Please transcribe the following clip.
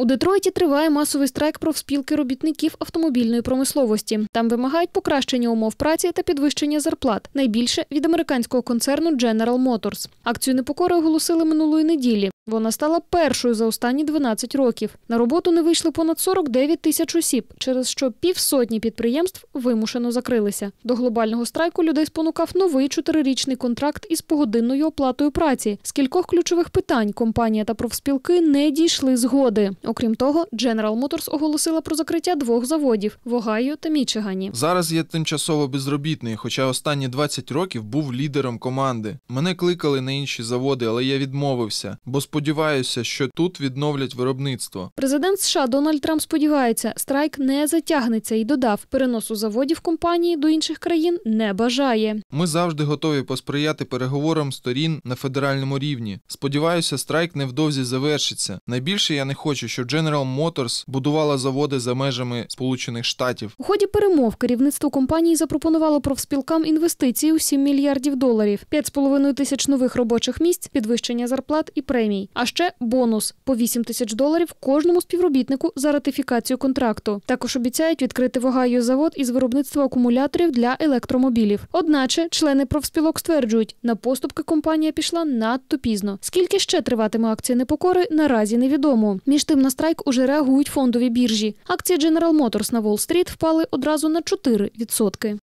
У Детройті триває масовий страйк профспілки робітників автомобільної промисловості. Там вимагають покращення умов праці та підвищення зарплат. Найбільше від американського концерну General Motors. Акцію непокори оголосили минулої неділі. Вона стала першою за останні 12 років. На роботу не вийшли понад 49 тисяч осіб, через що півсотні підприємств вимушено закрилися. До глобального страйку людей спонукав новий чотирирічний контракт із погодинною оплатою праці. З кількох ключових питань компанія та профспілки не дійшли згоди. Окрім того, General Motors оголосила про закриття двох заводів в Огайо та Мічигані. Зараз я тимчасово безробітний, хоча останні 20 років був лідером команди. Мене кликали на інші заводи, але я відмовився. бо сподіваюся, що тут відновлять виробництво. Президент США Дональд Трамп сподівається, страйк не затягнеться і додав, переносу заводів компанії до інших країн не бажає. Ми завжди готові посприяти переговорам сторін на федеральному рівні. Сподіваюся, страйк невдовзі завершиться. Найбільше я не хочу, щоб General Motors будувала заводи за межами Сполучених Штатів. У ході перемов керівництво компанії запропонувало профспілкам інвестиції у 7 мільярдів доларів, 5,5 тисяч нових робочих місць, підвищення зарплат і премій. А ще бонус по 8 тисяч доларів кожному співробітнику за ратифікацію контракту. Також обіцяють відкрити в Огайо завод із виробництва акумуляторів для електромобілів. Одначе члени профспілок стверджують, на поступки компанія пішла надто пізно. Скільки ще триватиме акція непокори, наразі невідомо. Між тим на страйк уже реагують фондові біржі. Акції General Motors на Wall Street впали одразу на 4%.